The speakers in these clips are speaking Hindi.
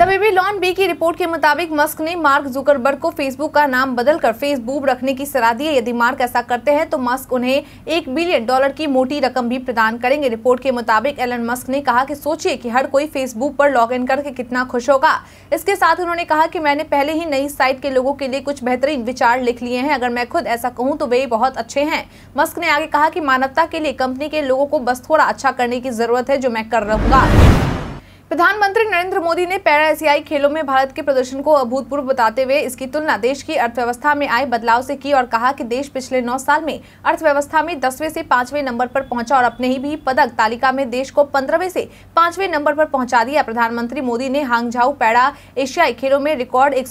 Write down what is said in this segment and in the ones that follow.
तबीबी लॉन बी की रिपोर्ट के मुताबिक मस्क ने मार्क जुकरबर्ग को फेसबुक का नाम बदलकर फेसबुक रखने की सलाह दी है यदि मार्क ऐसा करते हैं तो मस्क उन्हें एक बिलियन डॉलर की मोटी रकम भी प्रदान करेंगे रिपोर्ट के मुताबिक एलन मस्क ने कहा कि सोचिए कि हर कोई फेसबुक पर लॉग इन करके कितना खुश होगा इसके साथ उन्होंने कहा की मैंने पहले ही नई साइट के लोगों के लिए कुछ बेहतरीन विचार लिख लिए हैं अगर मैं खुद ऐसा कहूँ तो वे बहुत अच्छे हैं मस्क ने आगे कहा की मानवता के लिए कंपनी के लोगों को बस थोड़ा अच्छा करने की जरूरत है जो मैं कर रहूंगा प्रधानमंत्री नरेंद्र मोदी ने पैरा एशियाई खेलों में भारत के प्रदर्शन को अभूतपूर्व बताते हुए इसकी तुलना देश की अर्थव्यवस्था में आए बदलाव से की और कहा कि देश पिछले नौ साल में अर्थव्यवस्था में दसवें से पांचवें नंबर पर पहुंचा और अपने ही भी पदक तालिका में देश को पंद्रहवें से पांचवें नंबर पर पहुंचा दिया प्रधानमंत्री मोदी ने हांगझाऊ पैरा एशियाई खेलों में रिकॉर्ड एक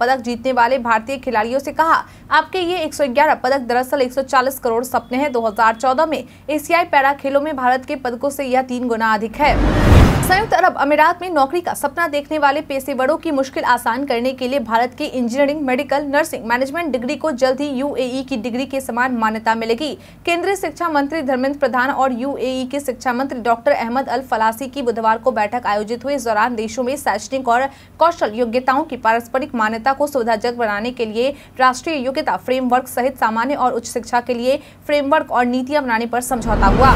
पदक जीतने वाले भारतीय खिलाड़ियों से कहा आपके ये एक पदक दरअसल एक करोड़ सपने हैं दो में एशियाई पैरा खेलों में भारत के पदकों से यह तीन गुना अधिक है संयुक्त अरब अमीरात में नौकरी का सपना देखने वाले पेशेवरों की मुश्किल आसान करने के लिए भारत की engineering medical nursing management degree को जल्द ही यू e की डिग्री के समान मान्यता मिलेगी केंद्रीय शिक्षा मंत्री धर्मेंद्र प्रधान और यू e के शिक्षा मंत्री डॉक्टर अहमद अल फलासी की बुधवार को बैठक आयोजित हुई इस दौरान देशों में शैक्षणिक और कौशल योग्यताओं की पारस्परिक मान्यता को सुविधाजनक बनाने के लिए राष्ट्रीय योग्यता फ्रेमवर्क सहित सामान्य और उच्च शिक्षा के लिए फ्रेमवर्क और नीतियाँ बनाने पर समझौता हुआ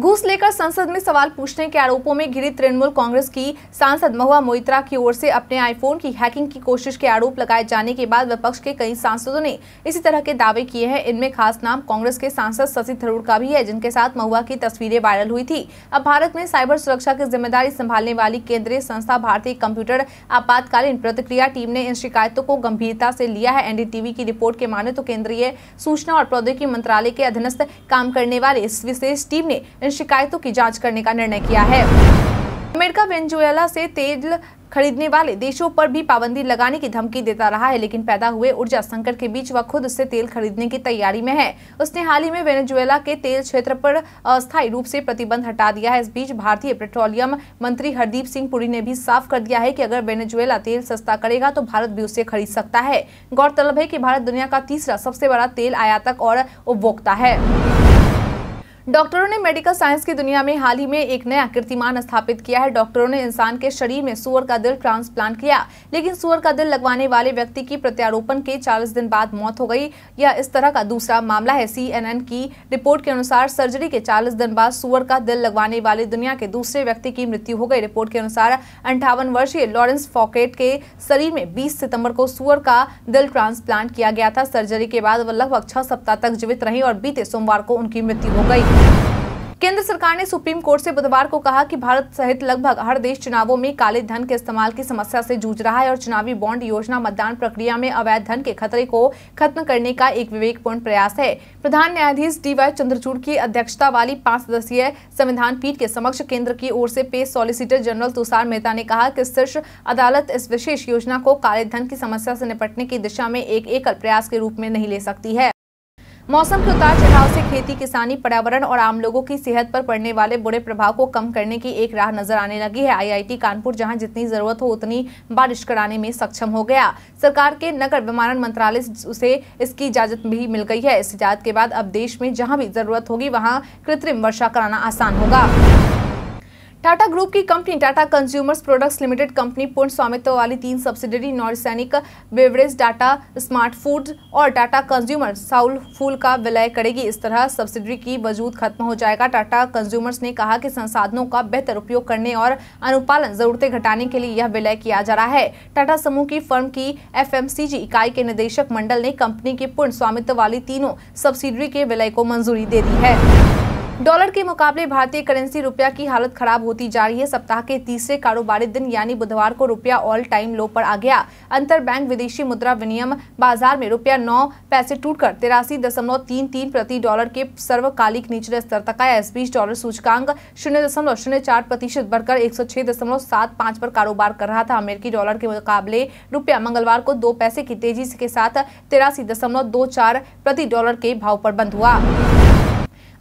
घूस लेकर संसद में सवाल पूछने के आरोपों में घिरी तृणमूल कांग्रेस की सांसद महुआ मोइत्रा की ओर से अपने आईफोन की हैकिंग की कोशिश के आरोप लगाए जाने के बाद विपक्ष के कई सांसदों ने इसी तरह के दावे किए हैं इनमें खास नाम कांग्रेस के सांसद शशि थरूर का भी है जिनके साथ महुआ की तस्वीरें वायरल हुई थी अब भारत में साइबर सुरक्षा की जिम्मेदारी संभालने वाली केंद्रीय संस्था भारतीय कम्प्यूटर आपातकालीन प्रतिक्रिया टीम ने इन शिकायतों को गंभीरता से लिया है एनडीटीवी की रिपोर्ट के माने तो केंद्रीय सूचना और प्रौद्योगिकी मंत्रालय के अधीनस्थ काम करने वाले इस विशेष टीम ने इन शिकायतों की जाँच करने का निर्णय किया है अमेरिका वेंजुएला से तेल खरीदने वाले देशों पर भी पाबंदी लगाने की धमकी देता रहा है लेकिन पैदा हुए ऊर्जा संकट के बीच वह खुद से तेल खरीदने की तैयारी में है उसने हाल ही में वेनेजुएला के तेल क्षेत्र पर अस्थायी रूप से प्रतिबंध हटा दिया है इस बीच भारतीय पेट्रोलियम मंत्री हरदीप सिंह पुरी ने भी साफ कर दिया है की अगर वेनेजुएला तेल सस्ता करेगा तो भारत भी उसे खरीद सकता है गौरतलब है की भारत दुनिया का तीसरा सबसे बड़ा तेल आयातक और उपभोक्ता है डॉक्टरों ने मेडिकल साइंस की दुनिया में हाल ही में एक नया कीर्तिमान स्थापित किया है डॉक्टरों ने इंसान के शरीर में सुअर का दिल ट्रांसप्लांट किया लेकिन सुअर का दिल लगवाने वाले व्यक्ति की प्रत्यारोपण के 40 दिन बाद मौत हो गई यह इस तरह का दूसरा मामला है सीएनएन की रिपोर्ट के अनुसार सर्जरी के चालीस दिन बाद सुअर का दिल लगवाने वाले दुनिया के दूसरे व्यक्ति की मृत्यु हो गई रिपोर्ट के अनुसार अंठावन वर्षीय लॉरेंस फॉकेट के शरीर में बीस सितम्बर को सुअर का दिल ट्रांसप्लांट किया गया था सर्जरी के बाद वह लगभग छह सप्ताह तक जीवित रहे और बीते सोमवार को उनकी मृत्यु हो गई केंद्र सरकार ने सुप्रीम कोर्ट से बुधवार को कहा कि भारत सहित लगभग हर देश चुनावों में काले धन के इस्तेमाल की समस्या से जूझ रहा है और चुनावी बॉन्ड योजना मतदान प्रक्रिया में अवैध धन के खतरे को खत्म करने का एक विवेकपूर्ण प्रयास है प्रधान न्यायाधीश डी वाई चंद्रचूड़ की अध्यक्षता वाली पांच सदस्यीय संविधान पीठ के समक्ष केंद्र की ओर से पेश सॉलिसिटर जनरल तुषार मेहता ने कहा की शीर्ष अदालत इस विशेष योजना को काले धन की समस्या से निपटने की दिशा में एक एकल प्रयास के रूप में नहीं ले सकती है मौसम के उतार चढ़ाव से खेती किसानी पर्यावरण और आम लोगों की सेहत पर पड़ने वाले बुरे प्रभाव को कम करने की एक राह नजर आने लगी है आईआईटी कानपुर जहां जितनी जरूरत हो उतनी बारिश कराने में सक्षम हो गया सरकार के नगर विमानन मंत्रालय उसे इसकी इजाजत भी मिल गई है इस इजाजत के बाद अब देश में जहाँ भी जरूरत होगी वहाँ कृत्रिम वर्षा कराना आसान होगा टाटा ग्रुप की company Tata consumers products limited company पूर्ण स्वामित्व वाली तीन सब्सिडरी नौरसैनिक बेवरेज टाटा स्मार्ट फूड और टाटा कंज्यूमर साउल फूल का विलय करेगी इस तरह सब्सिडरी की वजूद खत्म हो जाएगा टाटा कंज्यूमर्स ने कहा कि संसाधनों का बेहतर उपयोग करने और अनुपालन जरूरतें घटाने के लिए यह विलय किया जा रहा है टाटा समूह की फर्म की एफ इकाई के निदेशक मंडल ने कंपनी के पूर्ण स्वामित्व वाली तीनों सब्सिडरी के विलय को मंजूरी दे दी है डॉलर के मुकाबले भारतीय करेंसी रुपया की हालत खराब होती जा रही है सप्ताह के तीसरे कारोबारी दिन यानी बुधवार को रुपया ऑल टाइम लो पर आ गया अंतर बैंक विदेशी मुद्रा विनियम बाजार में रुपया नौ पैसे टूटकर तिरासी दशमलव तीन तीन प्रति डॉलर के सर्वकालिक निचले स्तर तक आया इस बीच डॉलर सूचकांक शून्य दशमलव शून्य चार प्रतिशत बढ़कर एक सौ छह दशमलव सात पाँच पर कारोबार कर रहा था अमेरिकी डॉलर के मुकाबले रुपया मंगलवार को दो पैसे की तेजी के साथ तिरासी दशमलव दो चार प्रति डॉलर के भाव पर बंद हुआ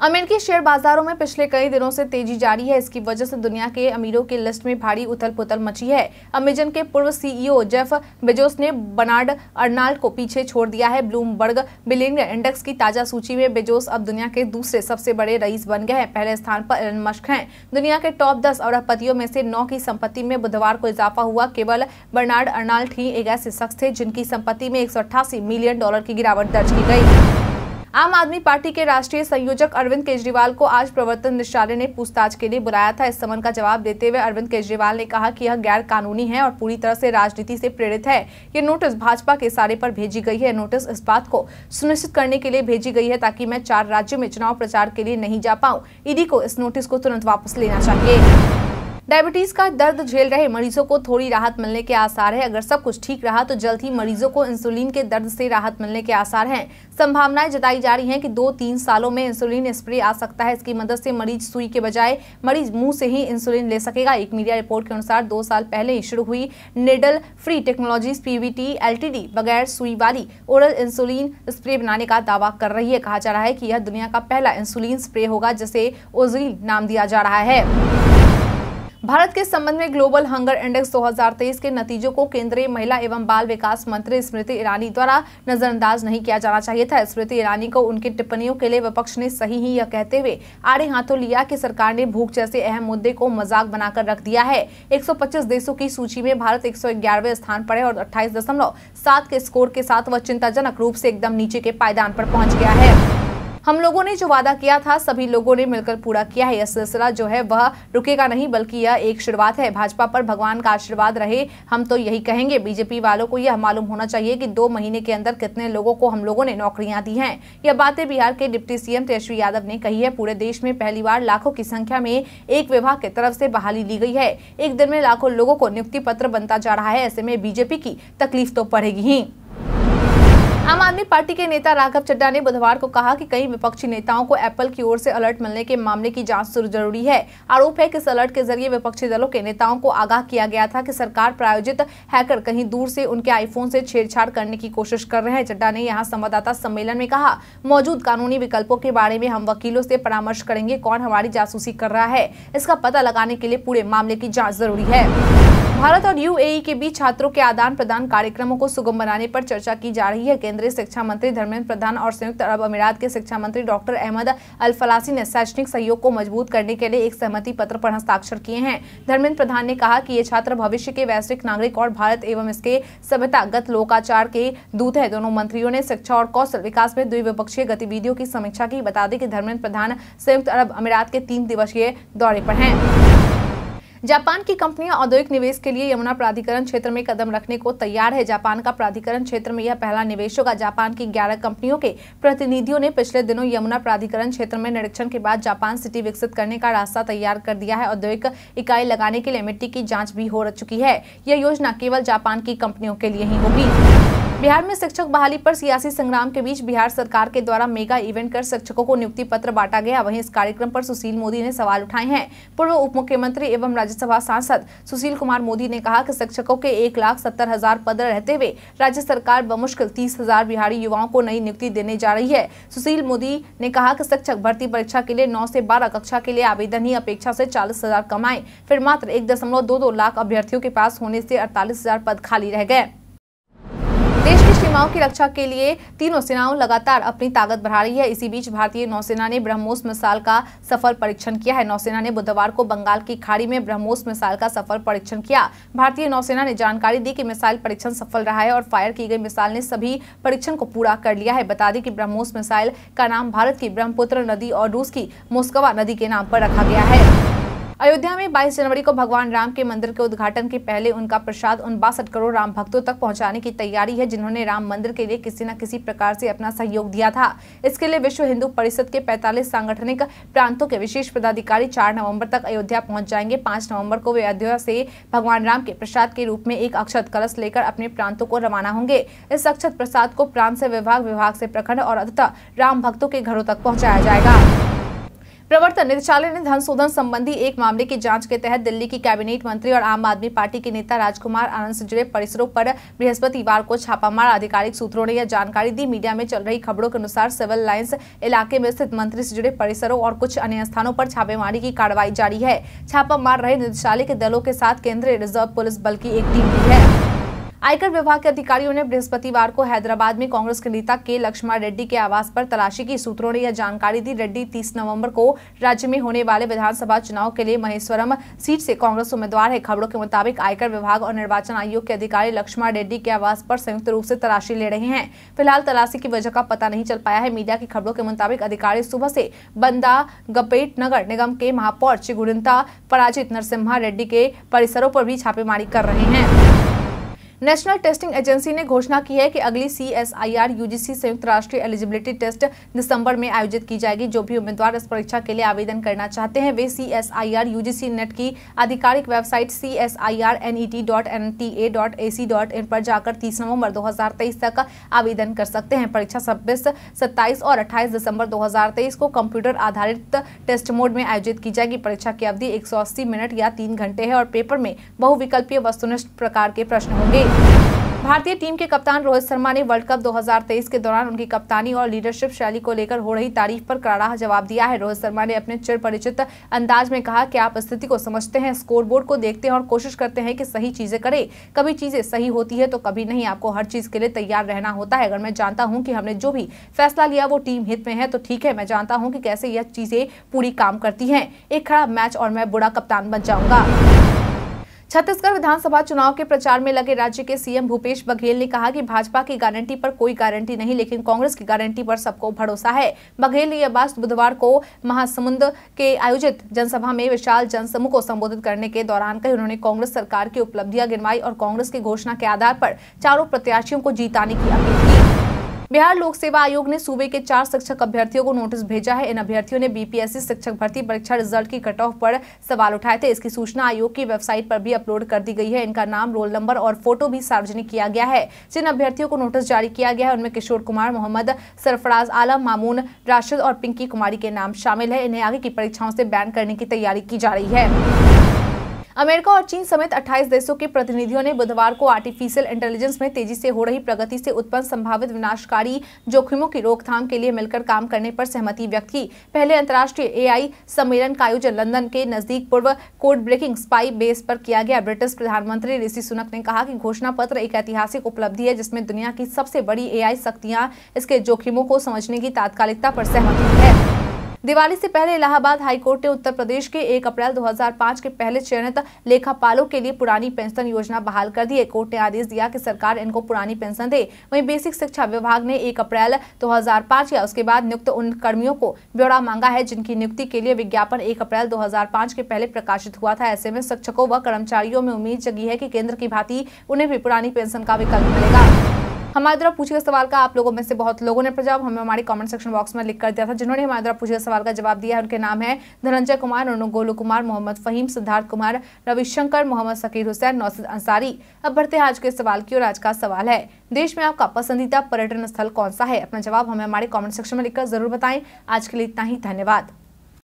अमेरिकी शेयर बाजारों में पिछले कई दिनों से तेजी जारी है इसकी वजह से दुनिया के अमीरों की लिस्ट में भारी उथल पुथल मची है अमेजन के पूर्व सीईओ जेफ बेजोस ने बनार्ड अर्नाल्ड को पीछे छोड़ दिया है ब्लूमबर्ग बिलिंग इंडेक्स की ताजा सूची में बेजोस अब दुनिया के दूसरे सबसे बड़े रईस बन गए हैं पहले स्थान पर एलन मश्क हैं दुनिया के टॉप दस अरबपतियों में से नौ की संपत्ति में बुधवार को इजाफा हुआ केवल बर्नार्ड अर्नाल्ड ही एक ऐसे शख्स थे जिनकी संपत्ति में एक मिलियन डॉलर की गिरावट दर्ज की गई आम आदमी पार्टी के राष्ट्रीय संयोजक अरविंद केजरीवाल को आज प्रवर्तन निदेशालय ने पूछताछ के लिए बुलाया था इस समन का जवाब देते हुए अरविंद केजरीवाल ने कहा कि यह गैर कानूनी है और पूरी तरह से राजनीति से प्रेरित है ये नोटिस भाजपा के इशारे पर भेजी गई है नोटिस इस बात को सुनिश्चित करने के लिए भेजी गई है ताकि मैं चार राज्यों में चुनाव प्रचार के लिए नहीं जा पाऊँ ईडी को इस नोटिस को तुरंत वापस लेना चाहिए डायबिटीज का दर्द झेल रहे मरीजों को थोड़ी राहत मिलने के आसार है अगर सब कुछ ठीक रहा तो जल्द ही मरीजों को इंसुलिन के दर्द से राहत मिलने के आसार हैं संभावनाएं जताई जा रही हैं कि दो तीन सालों में इंसुलिन स्प्रे आ सकता है इसकी मदद से मरीज सुई के बजाय मरीज मुंह से ही इंसुलिन ले सकेगा एक मीडिया रिपोर्ट के अनुसार दो साल पहले ही शुरू हुई needle free technologies PVT LTD बगैर सुई वाली ओरल इंसुलिन स्प्रे बनाने का दावा कर रही है कहा जा रहा है की यह दुनिया का पहला इंसुलिन स्प्रे होगा जिसे ओजरीन नाम दिया जा रहा है भारत के संबंध में ग्लोबल हंगर इंडेक्स 2023 के नतीजों को केंद्रीय महिला एवं बाल विकास मंत्री स्मृति ईरानी द्वारा नजरअंदाज नहीं किया जाना चाहिए था स्मृति ईरानी को उनकी टिप्पणियों के लिए विपक्ष ने सही ही यह कहते हुए आड़े हाथों लिया कि सरकार ने भूख जैसे अहम मुद्दे को मजाक बनाकर रख दिया है एक देशों की सूची में भारत एक स्थान पर है और अट्ठाईस के स्कोर के साथ वह चिंताजनक रूप से एकदम नीचे के पायदान पर पहुंच गया है हम लोगों ने जो वादा किया था सभी लोगों ने मिलकर पूरा किया है यह सिलसिला जो है वह रुकेगा नहीं बल्कि यह एक शुरुआत है भाजपा पर भगवान का आशीर्वाद रहे हम तो यही कहेंगे बीजेपी वालों को यह मालूम होना चाहिए कि दो महीने के अंदर कितने लोगों को हम लोगों ने नौकरियां दी हैं यह बातें बिहार के डिप्टी सीएम तेजस्वी यादव ने कही है पूरे देश में पहली बार लाखों की संख्या में एक विभाग की तरफ से बहाली ली गई है एक दिन में लाखों लोगों को नियुक्ति पत्र बनता जा रहा है ऐसे में बीजेपी की तकलीफ तो पड़ेगी ही आम आदमी पार्टी के नेता राघव चड्डा ने बुधवार को कहा कि कई विपक्षी नेताओं को एप्पल की ओर से अलर्ट मिलने के मामले की जांच जरूरी है आरोप है कि इस अलर्ट के जरिए विपक्षी दलों के नेताओं को आगाह किया गया था कि सरकार प्रायोजित हैकर कहीं दूर से उनके आईफोन से छेड़छाड़ करने की कोशिश कर रहे हैं चड्डा ने यहाँ संवाददाता सम्मेलन में कहा मौजूद कानूनी विकल्पों के बारे में हम वकीलों से परामर्श करेंगे कौन हमारी जासूसी कर रहा है इसका पता लगाने के लिए पूरे मामले की जाँच जरूरी है भारत और यूएई के बीच छात्रों के आदान प्रदान कार्यक्रमों को सुगम बनाने पर चर्चा की जा रही है केंद्रीय शिक्षा मंत्री धर्मेंद्र प्रधान और संयुक्त अरब अमीरात के शिक्षा मंत्री डॉक्टर अहमद अल फलासी ने शैक्षणिक सहयोग को मजबूत करने के लिए एक सहमति पत्र पर हस्ताक्षर किए हैं धर्मेंद्र प्रधान ने कहा की ये छात्र भविष्य के वैश्विक नागरिक और भारत एवं इसके सभ्यतागत लोकाचार के दूत है दोनों मंत्रियों ने शिक्षा और कौशल विकास में द्विपक्षीय गतिविधियों की समीक्षा की बता दी की धर्मेंद्र प्रधान संयुक्त अरब अमीरात के तीन दिवसीय दौरे पर हैं जापान की कंपनियां औद्योगिक निवेश के लिए यमुना प्राधिकरण क्षेत्र में कदम रखने को तैयार है जापान का प्राधिकरण क्षेत्र में यह पहला निवेश होगा जापान की ग्यारह कंपनियों के प्रतिनिधियों ने पिछले दिनों यमुना प्राधिकरण क्षेत्र में निरीक्षण के बाद जापान सिटी विकसित करने का रास्ता तैयार कर दिया है औद्योगिक इकाई लगाने के लिए मिट्टी की जाँच भी हो चुकी है यह योजना केवल जापान की कंपनियों के लिए ही होगी बिहार में शिक्षक बहाली पर सियासी संग्राम के बीच बिहार सरकार के द्वारा मेगा इवेंट कर शिक्षकों को नियुक्ति पत्र बांटा गया वहीं इस कार्यक्रम पर सुशील मोदी ने सवाल उठाए हैं पूर्व उप मुख्यमंत्री एवं राज्यसभा सांसद सुशील कुमार मोदी ने कहा कि शिक्षकों के एक लाख सत्तर हजार पद रहते हुए राज्य सरकार बमुश्किल तीस हजार बिहारी युवाओं को नई नियुक्ति देने जा रही है सुशील मोदी ने कहा की शिक्षक भर्ती परीक्षा के लिए नौ से बारह कक्षा के लिए आवेदन ही अपेक्षा से चालीस हजार कमाए फिर मात्र एक दो दो लाख अभ्यर्थियों के पास होने से अड़तालीस हजार पद खाली रह गए सीमाओं की रक्षा के लिए तीनों सेनाओं लगातार अपनी ताकत बढ़ा रही है इसी बीच भारतीय नौसेना ने ब्रह्मोस मिसाइल का सफल परीक्षण किया है नौसेना ने बुधवार को बंगाल की खाड़ी में ब्रह्मोस मिसाइल का सफल परीक्षण किया भारतीय नौसेना ने जानकारी दी कि मिसाइल परीक्षण सफल रहा है और फायर की गई मिसाइल ने सभी परीक्षण को पूरा कर लिया है बता दें कि ब्रह्मोस मिसाइल का नाम भारत की ब्रह्मपुत्र नदी और रूस की मोस्कवा नदी के नाम पर रखा गया है अयोध्या में 22 जनवरी को भगवान राम के मंदिर के उद्घाटन के पहले उनका प्रसाद उन बासठ करोड़ राम भक्तों तक पहुंचाने की तैयारी है जिन्होंने राम मंदिर के लिए किसी न किसी प्रकार से अपना सहयोग दिया था इसके लिए विश्व हिंदू परिषद के 45 सांगठनिक प्रांतों के विशेष पदाधिकारी 4 नवंबर तक अयोध्या पहुंच जाएंगे पांच नवम्बर को वे अयोध्या से भगवान राम के प्रसाद के रूप में एक अक्षत कलश लेकर अपने प्रांतों को रवाना होंगे इस अक्षत प्रसाद को प्रांत से विभाग विभाग से प्रखंड और अधिक राम भक्तों के घरों तक पहुँचाया जाएगा प्रवर्तन निदेशालय ने धन शोधन संबंधी एक मामले की जांच के तहत दिल्ली की कैबिनेट मंत्री और आम आदमी पार्टी के नेता राजकुमार आनंद से जुड़े परिसरों पर बृहस्पतिवार को छापामार आधिकारिक सूत्रों ने यह जानकारी दी मीडिया में चल रही खबरों के अनुसार सिविल लाइन्स इलाके में स्थित मंत्री से जुड़े परिसरों और कुछ अन्य स्थानों पर छापेमारी की कार्रवाई जारी है छापा रहे निदेशालय के दलों के साथ केंद्रीय रिजर्व पुलिस बल की एक टीम भी है आयकर विभाग के अधिकारियों ने बृहस्पतिवार को हैदराबाद में कांग्रेस के नेता के लक्ष्मण रेड्डी के आवास पर तलाशी की सूत्रों ने यह जानकारी दी रेड्डी 30 नवंबर को राज्य में होने वाले विधानसभा चुनाव के लिए महेश्वरम सीट से कांग्रेस उम्मीदवार है खबरों के मुताबिक आयकर विभाग और निर्वाचन आयोग के अधिकारी लक्ष्मण रेड्डी के आवास पर संयुक्त रूप से तलाशी ले रहे हैं फिलहाल तलाशी की वजह का पता नहीं चल पाया है मीडिया की खबरों के मुताबिक अधिकारी सुबह से बंदा गपेट नगर निगम के महापौर चिगुरिंता पराजित नरसिम्हा रेड्डी के परिसरों पर भी छापेमारी कर रहे हैं नेशनल टेस्टिंग एजेंसी ने घोषणा की है कि अगली C S I R UGC संयुक्त राष्ट्रीय एलिजिबिलिटी टेस्ट दिसंबर में आयोजित की जाएगी जो भी उम्मीदवार इस परीक्षा के लिए आवेदन करना चाहते हैं वे C S I R UGC NET की आधिकारिक website C S I R N E T dot N T A dot A C dot in पर जाकर तीस नवंबर दो हजार तेईस तक आवेदन कर सकते हैं परीक्षा छब्बीस सत्ताईस और अट्ठाईस दिसंबर दो हजार तेईस को कंप्यूटर आधारित टेस्ट मोड में आयोजित की जाएगी परीक्षा की अवधि एक सौ अस्सी मिनट या तीन घंटे है और पेपर में बहुविकल्पीय वस्तुनिष्ठ प्रकार के प्रश्न होंगे भारतीय टीम के कप्तान रोहित शर्मा ने वर्ल्ड कप 2023 के दौरान उनकी कप्तानी और लीडरशिप शैली को लेकर हो रही तारीफ पर करारा जवाब दिया है रोहित शर्मा ने अपने चिर परिचित अंदाज में कहा कि आप स्थिति को समझते हैं स्कोरबोर्ड को देखते हैं और कोशिश करते हैं कि सही चीजें करें कभी चीजें सही होती है तो कभी नहीं आपको हर चीज के लिए तैयार रहना होता है अगर मैं जानता हूँ कि हमने जो भी फैसला लिया वो टीम हित में है तो ठीक है मैं जानता हूँ कि कैसे यह चीजें पूरी काम करती है एक खराब मैच और मैं बुरा कप्तान बन जाऊंगा छत्तीसगढ़ विधानसभा चुनाव के प्रचार में लगे राज्य के सीएम भूपेश बघेल ने कहा कि भाजपा की गारंटी पर कोई गारंटी नहीं लेकिन कांग्रेस की गारंटी पर सबको भरोसा है बघेल ने यह बात बुधवार को महासमुंद के आयोजित जनसभा में विशाल जनसमूह को संबोधित करने के दौरान कही उन्होंने कांग्रेस सरकार की उपलब्धियां गिनवाई और कांग्रेस की घोषणा के आधार पर चारों प्रत्याशियों को जीताने की अपील की बिहार लोक सेवा आयोग ने सूबे के चार शिक्षक अभ्यर्थियों को नोटिस भेजा है इन अभ्यर्थियों ने बीपीएससी शिक्षक भर्ती परीक्षा रिजल्ट की कट ऑफ पर सवाल उठाए थे इसकी सूचना आयोग की वेबसाइट पर भी अपलोड कर दी गई है इनका नाम रोल नंबर और फोटो भी सार्वजनिक किया गया है जिन अभ्यर्थियों को नोटिस जारी किया गया है उनमें किशोर कुमार मोहम्मद सरफराज आलम मामून राशिद और पिंकी कुमारी के नाम शामिल है इन्हें आगे की परीक्षाओं से बैन करने की तैयारी की जा रही है अमेरिका और चीन समेत 28 देशों के प्रतिनिधियों ने बुधवार को आर्टिफिशियल इंटेलिजेंस में तेजी से हो रही प्रगति से उत्पन्न संभावित विनाशकारी जोखिमों की रोकथाम के लिए मिलकर काम करने पर सहमति व्यक्त की पहले अंतर्राष्ट्रीय एआई सम्मेलन का आयोजन लंदन के नजदीक पूर्व कोड ब्रेकिंग स्पाई बेस पर किया गया ब्रिटिश प्रधानमंत्री ऋषि सुनक ने कहा कि घोषणा पत्र एक ऐतिहासिक उपलब्धि है जिसमें दुनिया की सबसे बड़ी ए आई इसके जोखिमों को समझने की तात्कालिकता पर सहमति है दिवाली से पहले इलाहाबाद हाईकोर्ट ने उत्तर प्रदेश के एक अप्रैल 2005 के पहले चयनित लेखापालों के लिए पुरानी पेंशन योजना बहाल कर दी है कोर्ट ने आदेश दिया कि सरकार इनको पुरानी पेंशन दे वहीं बेसिक शिक्षा विभाग ने एक अप्रैल 2005 या उसके बाद नियुक्त उन कर्मियों को ब्यौरा मांगा है जिनकी नियुक्ति के लिए विज्ञापन एक अप्रैल दो के पहले प्रकाशित हुआ था ऐसे में शिक्षकों व कर्मचारियों में उम्मीद जगी है की केंद्र की भांति उन्हें भी पुरानी पेंशन का विकल्प मिलेगा हमारे द्वारा पूछे गए सवाल का आप लोगों में से बहुत लोगों ने जवाब हमें हमारे कमेंट सेक्शन बॉक्स में लिख कर दिया था जिन्होंने हमारे द्वारा पूछे गए सवाल का जवाब दिया है उनके नाम है धनंजय कुमार अनु गोलू कुमार मोहम्मद फहीम सिद्धार्थ कुमार रविशंकर मोहम्मद सकीर हुसैन नौसद अंसारी अब बढ़ते हैं आज के सवाल की और आज का सवाल है देश में आपका पसंदीदा पर्यटन स्थल कौन सा है अपना जवाब हमें हमारे कॉमेंट सेक्शन में लिखकर जरूर बताएं आज के लिए इतना ही धन्यवाद